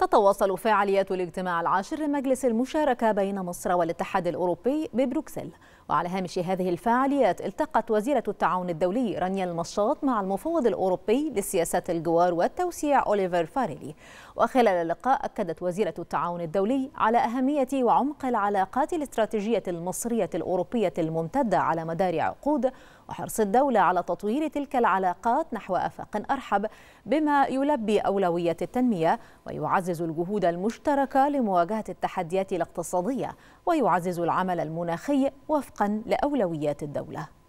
تتواصل فعاليات الاجتماع العاشر لمجلس المشاركة بين مصر والاتحاد الأوروبي ببروكسل وعلى هامش هذه الفعاليات التقت وزيرة التعاون الدولي رانيا المشاط مع المفوض الأوروبي لسياسات الجوار والتوسيع أوليفر فاريلي وخلال اللقاء أكدت وزيرة التعاون الدولي على أهمية وعمق العلاقات الاستراتيجية المصرية الأوروبية الممتدة على مدار عقود وحرص الدولة على تطوير تلك العلاقات نحو آفاق أرحب بما يلبي أولوية التنمية ويعزز الجهود المشتركة لمواجهة التحديات الاقتصادية ويعزز العمل المناخي وفقا لأولويات الدولة